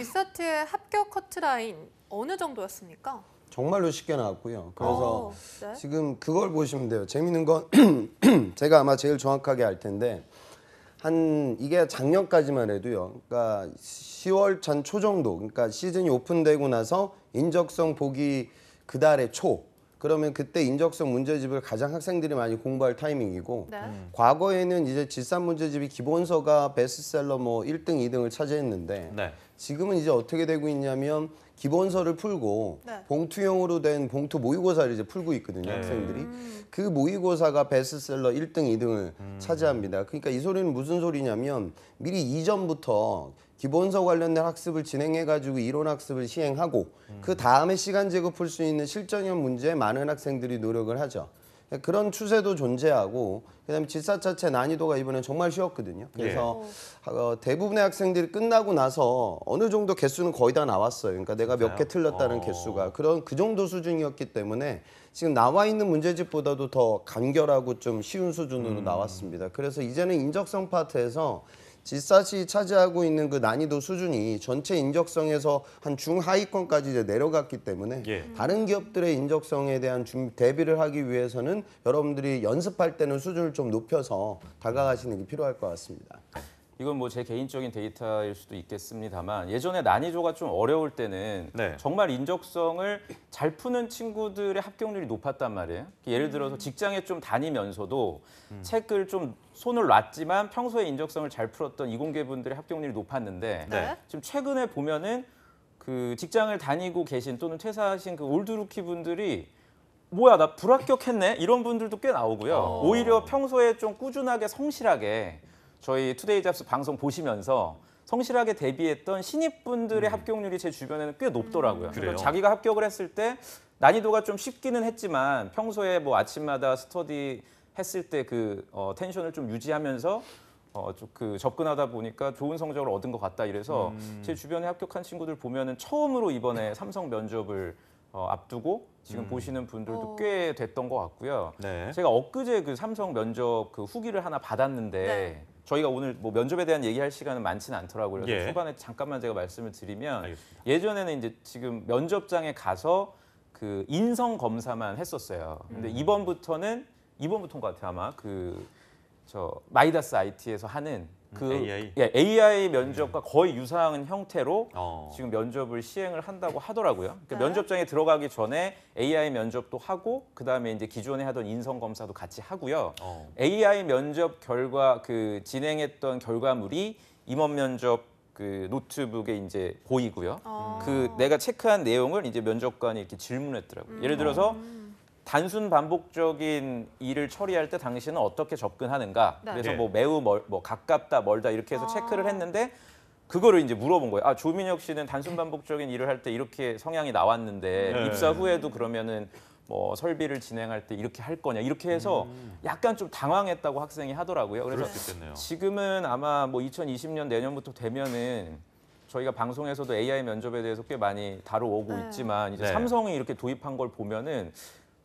디서트 합격 커트라인 어느 정도였습니까? 정말로 쉽게 나왔고요. 그래서 오, 어, 네. 지금 그걸 보시면 돼요. 재밌는 건 제가 아마 제일 정확하게 알 텐데 한 이게 작년까지만 해도요. 그러니까 10월 전초 정도. 그러니까 시즌이 오픈되고 나서 인적성 보기 그 달의 초. 그러면 그때 인적성 문제집을 가장 학생들이 많이 공부할 타이밍이고 네. 음. 과거에는 이제 질산 문제집이 기본서가 베스트셀러 뭐 1등, 2등을 차지했는데 네. 지금은 이제 어떻게 되고 있냐면 기본서를 풀고 네. 봉투형으로 된 봉투 모의고사를 이제 풀고 있거든요 네. 학생들이 음. 그 모의고사가 베스트셀러 1등 2등을 음. 차지합니다 그러니까 이 소리는 무슨 소리냐면 미리 이전부터 기본서 관련된 학습을 진행해 가지고 이론 학습을 시행하고 음. 그 다음에 시간 제고 풀 수 있는 실전형 문제에 많은 학생들이 노력을 하죠 그런 추세도 존재하고 그다음에 질사 자체 난이도가 이번엔 정말 쉬웠거든요. 네. 그래서 예. 어, 대부분의 학생들이 끝나고 나서 어느 정도 개수는 거의 다 나왔어요. 그러니까 내가 몇 개 틀렸다는 어. 개수가 그런 그 정도 수준이었기 때문에 지금 나와 있는 문제집보다도 더 간결하고 좀 쉬운 수준으로 음. 나왔습니다. 그래서 이제는 인적성 파트에서 지사시 차지하고 있는 그 난이도 수준이 전체 인적성에서 한 중하위권까지 이제 내려갔기 때문에 예. 다른 기업들의 인적성에 대한 준 대비를 하기 위해서는 여러분들이 연습할 때는 수준을 좀 높여서 다가가시는 게 필요할 것 같습니다. 이건 뭐 제 개인적인 데이터일 수도 있겠습니다만 예전에 난이도가 좀 어려울 때는 네. 정말 인적성을 잘 푸는 친구들의 합격률이 높았단 말이에요. 예를 들어서 음. 직장에 좀 다니면서도 음. 책을 좀 손을 놨지만 평소에 인적성을 잘 풀었던 이공계분들의 합격률이 높았는데 네. 네. 지금 최근에 보면은 그 직장을 다니고 계신 또는 퇴사하신 그 올드루키 분들이 뭐야 나 불합격했네 이런 분들도 꽤 나오고요. 오. 어. 오히려 평소에 좀 꾸준하게 성실하게 저희 투데이 잡스 방송 보시면서 성실하게 대비했던 신입분들의 음. 합격률이 제 주변에는 꽤 높더라고요. 음. 그래서 자기가 합격을 했을 때 난이도가 좀 쉽기는 했지만 평소에 뭐 아침마다 스터디 했을 때그 어, 텐션을 좀 유지하면서 어, 좀그 접근하다 보니까 좋은 성적을 얻은 것 같다 이래서 음. 제 주변에 합격한 친구들 보면은 처음으로 이번에 네. 삼성 면접을 어, 앞두고 지금 보시는 분들도 어. 꽤 됐던 것 같고요. 네. 제가 엊그제 그 삼성 면접 그 후기를 하나 받았는데 네. 저희가 오늘 뭐 면접에 대한 얘기할 시간은 많지는 않더라고요. 그래서 예. 초반에 잠깐만 제가 말씀을 드리면 알겠습니다. 예전에는 이제 지금 면접장에 가서 그 인성 검사만 했었어요. 근데 음. 이번부터는 이번부터인 것 같아요 아마 그 저 마이다스 IT에서 하는 그 AI? 예, AI 면접과 거의 유사한 형태로 어. 지금 면접을 시행을 한다고 하더라고요. 그러니까 면접장에 들어가기 전에 AI 면접도 하고 그다음에 이제 기존에 하던 인성 검사도 같이 하고요. 어. AI 면접 결과 그 진행했던 결과물이 임원 면접 그 노트북에 이제 보이고요. 어. 그 내가 체크한 내용을 이제 면접관이 이렇게 질문했더라고요. 예를 들어서 음. 단순 반복적인 일을 처리할 때 당신은 어떻게 접근하는가 네. 그래서 네. 뭐 매우 멀, 뭐 가깝다 멀다 이렇게 해서 아. 체크를 했는데 그거를 이제 물어본 거예요. 아 조민혁 씨는 단순 네. 반복적인 일을 할 때 이렇게 성향이 나왔는데 네. 입사 후에도 그러면은 뭐 설비를 진행할 때 이렇게 할 거냐 이렇게 해서 음. 약간 좀 당황했다고 학생이 하더라고요. 그래서 지금은 아마 뭐 2020년 내년부터 되면은 저희가 방송에서도 AI 면접에 대해서 꽤 많이 다뤄오고 네. 있지만 이제 네. 삼성이 이렇게 도입한 걸 보면은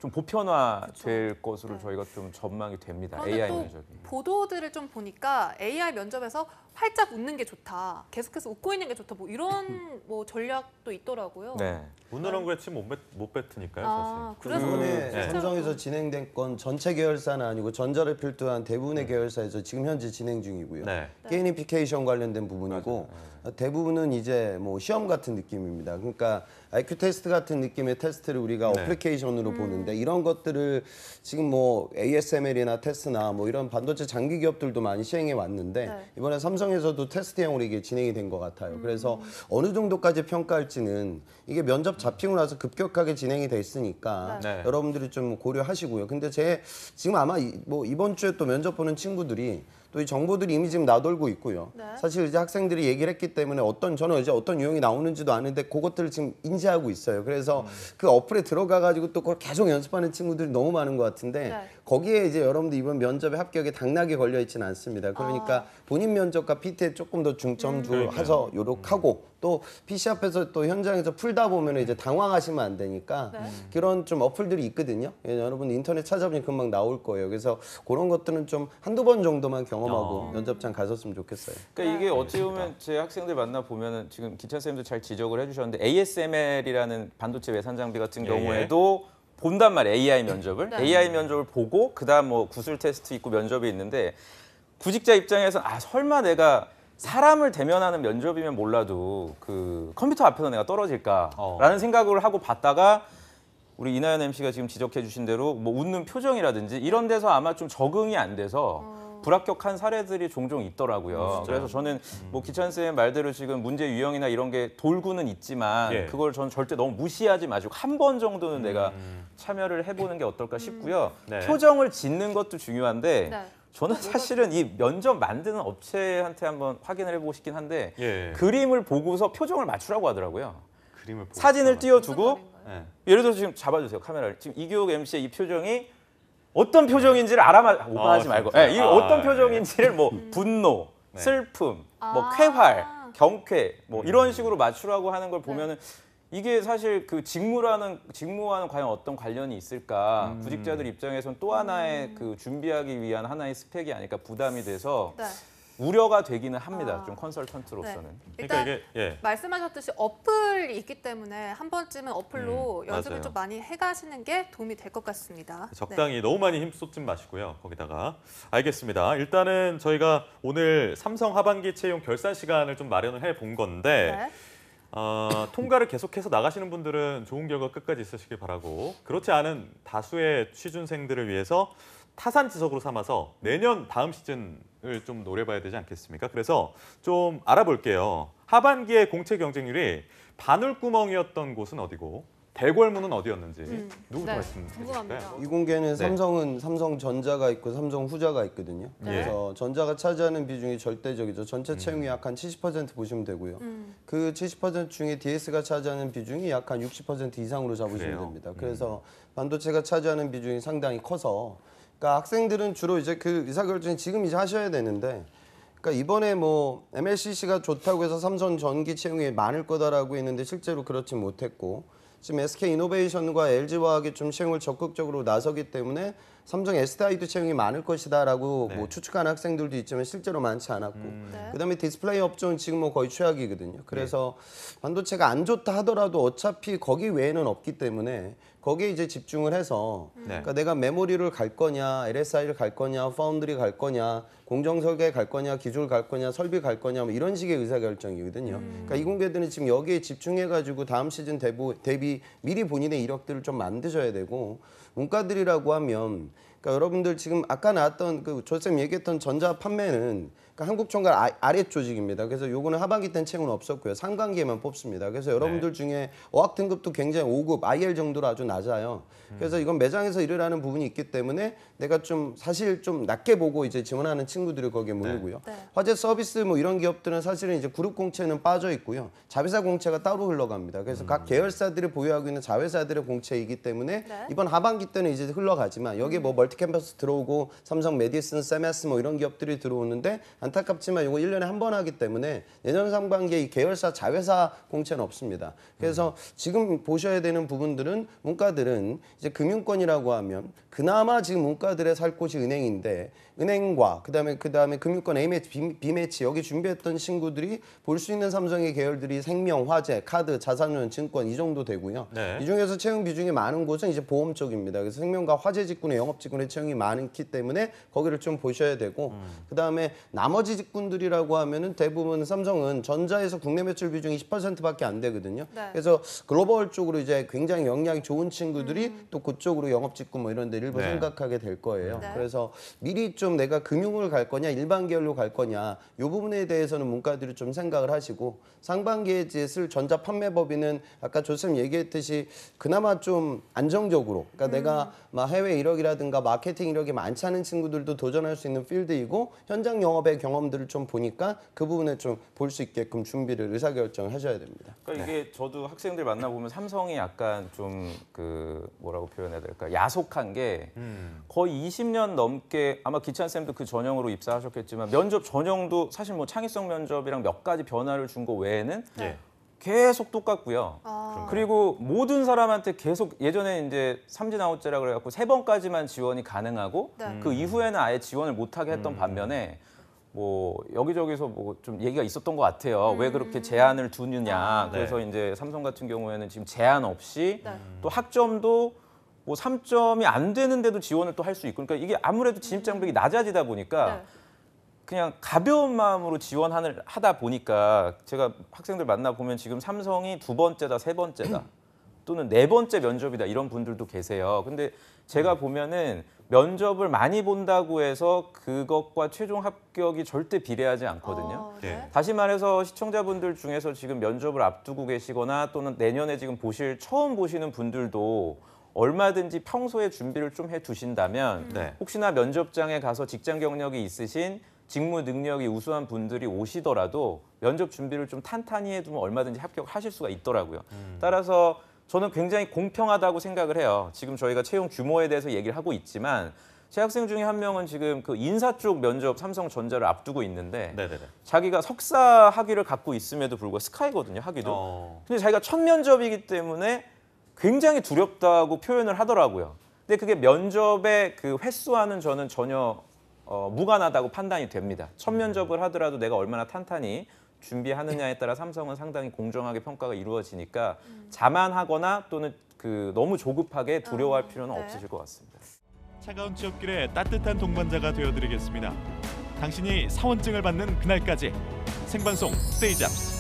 좀 보편화될 네. 것으로 네. 저희가 좀 전망이 됩니다. AI 면접이. 보도들을 좀 보니까 AI 면접에서 활짝 웃는 게 좋다. 계속해서 웃고 있는 게 좋다. 뭐 이런 뭐 전략도 있더라고요. 네. 오늘은 그래 그러니까 못, 뱉, 못 뱉으니까요, 아, 사실. 그래서 이번에 삼성에서 진행된 건 전체 계열사는 아니고 전자를 필두한 대부분의 네. 계열사에서 지금 현재 진행 중이고요. 네. 네. 게이니피케이션 관련된 부분이고 네. 대부분은 이제 뭐 시험 같은 느낌입니다. 그러니까 IQ 테스트 같은 느낌의 테스트를 우리가 어플리케이션으로 음. 보는데 이런 것들을 지금 뭐 ASML이나 테스나 뭐 이런 반도체 장기 기업들도 많이 시행해 왔는데 네. 이번에 삼성에서도 테스트형으로 이게 진행이 된 것 같아요. 음. 그래서 어느 정도까지 평가할지는 이게 면접 잡히고 나서 급격하게 진행이 돼 있으니까 네. 네. 여러분들이 좀 고려하시고요. 근데 제 지금 아마 이, 뭐 이번 주에 또 면접 보는 친구들이 또 이 정보들이 이미 지금 나돌고 있고요. 네. 사실 이제 학생들이 얘기를 했기 때문에 어떤 저는 이제 어떤 유형이 나오는지도 아는데 그것들을 지금 인지하고 있어요. 그래서 음. 그 어플에 들어가 가지고 또 그걸 계속 연습 연습하는 친구들이 너무 많은 것 같은데 네. 거기에 이제 여러분들 이번 면접에 합격에 당락이 걸려 있지는 않습니다. 그러니까 아. 본인 면접과 PT에 조금 더 중점 두어서 음. 요렇하고 음. 또 PC 앞에서 또 현장에서 풀다 보면 이제 당황하시면 안 되니까 네. 그런 좀 어플들이 있거든요. 예, 여러분 인터넷 찾아보면 금방 나올 거예요. 그래서 그런 것들은 좀 한두 번 정도만 경험하고 어. 면접장 가셨으면 좋겠어요. 그러니까 네. 이게 어찌 보면 제 학생들 만나 보면은 지금 기찬 쌤도 잘 지적을 해주셨는데 ASML이라는 반도체 외산 장비 같은 예, 예. 경우에도 예. 본단 말이에요. AI 네. 면접을. 네. AI 면접을 보고 그다음 뭐 구술 테스트 있고 면접이 있는데 구직자 입장에서 아 설마 내가 사람을 대면하는 면접이면 몰라도 그 컴퓨터 앞에서 내가 떨어질까라는 어. 생각을 하고 봤다가 우리 이나연 MC가 지금 지적해 주신 대로 뭐 웃는 표정이라든지 이런 데서 아마 좀 적응이 안 돼서 어. 불합격한 사례들이 종종 있더라고요. 음, 그래서 저는 음. 뭐 기찬 쌤의 말대로 지금 문제 유형이나 이런 게 돌고는 있지만 예. 그걸 저는 절대 너무 무시하지 마시고 한 번 정도는 내가 음, 참여를 해보는 게 어떨까 싶고요. 네. 표정을 짓는 것도 중요한데 네. 저는 사실은 이 면접 만드는 업체한테 한번 확인을 해보고 싶긴 한데 예. 그림을 보고서 표정을 맞추라고 하더라고요. 그림을 보고 사진을 띄워주고 네. 예. 예를 들어 서 지금 잡아주세요 카메라를 지금 이교육 MC의 이 표정이 어떤 표정인지를 알아마 어, 오버하지 아, 말고 그렇죠. 예, 이 아, 어떤 표정인지를 뭐 네. 분노, 네. 슬픔, 뭐 아. 쾌활, 경쾌 뭐 음. 이런 식으로 맞추라고 하는 걸 네. 보면은 이게 사실 그 직무라는 직무와는 과연 어떤 관련이 있을까 음. 구직자들 입장에선 또 하나의 그 준비하기 위한 하나의 스펙이 아닐까 부담이 돼서. 네. 우려가 되기는 합니다. 아. 좀 컨설턴트로서는. 네. 그러니까 일단 그러니까 이게 예. 말씀하셨듯이 어플이 있기 때문에 한 번쯤은 어플로 음, 연습을 맞아요. 좀 많이 해가시는 게 도움이 될 것 같습니다. 네. 적당히 네. 너무 많이 힘 쏟지 마시고요. 거기다가 알겠습니다. 일단은 저희가 오늘 삼성 하반기 채용 결산 시간을 좀 마련을 해 본 건데 네. 어, 통과를 계속해서 나가시는 분들은 좋은 결과 끝까지 있으시길 바라고 그렇지 않은 다수의 취준생들을 위해서 타산 지석으로 삼아서 내년 다음 시즌을 좀 노려봐야 되지 않겠습니까? 그래서 좀 알아볼게요. 하반기에 공채 경쟁률이 바늘구멍이었던 곳은 어디고 대궐문은 어디였는지 음. 누구 네. 말씀드릴까요? 이 공개는 네. 삼성은 삼성전자가 있고 삼성후자가 있거든요. 네. 그래서 전자가 차지하는 비중이 절대적이죠. 전체 음. 채용이 음. 약한 70% 보시면 되고요. 음. 그70% 중에 DS가 차지하는 비중이 약 한 60% 이상으로 잡으시면 그래요? 됩니다. 음. 그래서 반도체가 차지하는 비중이 상당히 커서 그러니까 학생들은 주로 이제 그 의사결정이 지금 이제 하셔야 되는데 그러니까 이번에 뭐 MLCC가 좋다고 해서 삼성 전기 채용이 많을 거다라고 했는데 실제로 그렇지 못했고 지금 SK 이노베이션과 LG화학이 좀 채용을 적극적으로 나서기 때문에 삼성 SDI도 채용이 많을 것이다라고 뭐 네. 뭐 추측하는 학생들도 있지만 실제로 많지 않았고 음. 네. 그다음에 디스플레이 업종은 지금 뭐 거의 최악이거든요. 그래서 네. 반도체가 안 좋다 하더라도 어차피 거기 외에는 없기 때문에 거기에 이제 집중을 해서 음. 그러니까 네. 내가 메모리를 갈 거냐, LSI를 갈 거냐, 파운드리 갈 거냐, 공정 설계 갈 거냐, 기술 갈 거냐, 설비 갈 거냐 뭐 이런 식의 의사 결정이거든요. 음. 그러니까 이공계들은 지금 여기에 집중해 가지고 다음 시즌 대비 미리 본인의 이력들을 좀 만드셔야 되고 문과들이라고 하면 그러니까 여러분들 지금 아까 나왔던 그 조쌤 얘기했던 전자 판매는 그러니까 한국총괄 아래 조직입니다. 그래서 요거는 하반기 땐 채용은 없었고요. 상반기에만 뽑습니다. 그래서 여러분들 네. 중에 어학 등급도 굉장히 5급, IL 정도로 아주 낮아요. 그래서 음. 이건 매장에서 일을 하는 부분이 있기 때문에 내가 좀 사실 좀 낮게 보고 이제 지원하는 친구들을 거기에 몰르고요 네. 네. 화재 서비스 뭐 이런 기업들은 사실은 이제 그룹 공채는 빠져 있고요. 자회사 공채가 따로 흘러갑니다. 그래서 음. 각 계열사들이 보유하고 있는 자회사들의 공채이기 때문에 네. 이번 하반기 때는 이제 흘러가지만 여기 뭐 멀티 음. 월드 캠퍼스 들어오고 삼성 메디슨, 세메스 뭐 이런 기업들이 들어오는데 안타깝지만 이거 1년에 한 번 하기 때문에 내년 상반기에 이 계열사 자회사 공채는 없습니다. 그래서 음. 지금 보셔야 되는 부분들은 문과들은 이제 금융권이라고 하면 그나마 지금 문과들의 살 곳이 은행인데 은행과 그다음에 그다음에 금융권 A 매치 B 매치 여기 준비했던 친구들이 볼 수 있는 삼성의 계열들이 생명, 화재, 카드, 자산운, 증권 이 정도 되고요. 네. 이 중에서 채용 비중이 많은 곳은 이제 보험 쪽입니다. 그래서 생명과 화재 직군의 영업 직군의 관련 채이 많기 때문에 거기를 좀 보셔야 되고 음. 그다음에 나머지 직군들이라고 하면은 대부분 삼성은 전자에서 국내 매출 비중이 10%밖에 안 되거든요. 네. 그래서 글로벌 쪽으로 이제 굉장히 역량이 좋은 친구들이 음. 또 그쪽으로 영업 직군 뭐 이런 데 일부 네. 생각하게 될 거예요. 네. 그래서 미리 좀 내가 금융을 갈 거냐 일반 계열로 갈 거냐 이 부분에 대해서는 문과들이 좀 생각을 하시고 상반기에 쓸 전자 판매 법인은 아까 조쌤 얘기했듯이 그나마 좀 안정적으로 그러니까 음. 내가 막 해외 1억이라든가 마케팅 이력이 많지 않은 친구들도 도전할 수 있는 필드이고 현장 영업의 경험들을 좀 보니까 그부분에좀 볼 수 있게끔 준비를 의사결정을 하셔야 됩니다. 그러니까 이게 네. 저도 학생들 만나보면 삼성이 약간 좀 그 뭐라고 표현해야 될까 야속한 게 음. 거의 20년 넘게 아마 기찬 쌤도 그 전형으로 입사하셨겠지만 면접 전형도 사실 뭐 창의성 면접이랑 몇 가지 변화를 준 거 외에는 네. 계속 똑같고요. 아. 그리고 모든 사람한테 계속 예전에 이제 삼진 아웃제라 그래갖고 세 번까지만 지원이 가능하고 네. 그 음. 이후에는 아예 지원을 못하게 했던 음. 반면에 뭐 여기저기서 뭐 좀 얘기가 있었던 것 같아요. 음. 왜 그렇게 제한을 두느냐. 아. 네. 그래서 네. 이제 삼성 같은 경우에는 지금 제한 없이 네. 또 학점도 뭐 3점이 안 되는데도 지원을 또 할 수 있고 그러니까 이게 아무래도 진입장벽이 음. 낮아지다 보니까 네. 그냥 가벼운 마음으로 지원을 하다 보니까 제가 학생들 만나 보면 지금 삼성이 두 번째다 세 번째다 또는 네 번째 면접이다 이런 분들도 계세요. 근데 제가 보면은 면접을 많이 본다고 해서 그것과 최종 합격이 절대 비례하지 않거든요. 어, 네. 다시 말해서 시청자분들 중에서 지금 면접을 앞두고 계시거나 또는 내년에 지금 보실 처음 보시는 분들도 얼마든지 평소에 준비를 좀 해 두신다면 음. 네. 혹시나 면접장에 가서 직장 경력이 있으신 직무 능력이 우수한 분들이 오시더라도 면접 준비를 좀 탄탄히 해두면 얼마든지 합격하실 수가 있더라고요. 음. 따라서 저는 굉장히 공평하다고 생각을 해요. 지금 저희가 채용 규모에 대해서 얘기를 하고 있지만 재학생 중에 한 명은 지금 그 인사 쪽 면접 삼성전자를 앞두고 있는데 네네네. 자기가 석사 학위를 갖고 있음에도 불구하고 스카이거든요 학위도 어. 근데 자기가 첫 면접이기 때문에 굉장히 두렵다고 표현을 하더라고요 근데 그게 면접의 그 횟수와는 저는 전혀 어, 무관하다고 판단이 됩니다. 첫 면접을 하더라도 내가 얼마나 탄탄히 준비하느냐에 따라 삼성은 상당히 공정하게 평가가 이루어지니까 음. 자만하거나 또는 그 너무 조급하게 두려워할 아, 필요는 네. 없으실 것 같습니다. 차가운 취업길에 따뜻한 동반자가 되어드리겠습니다. 당신이 사원증을 받는 그날까지 생방송 스테이잡스.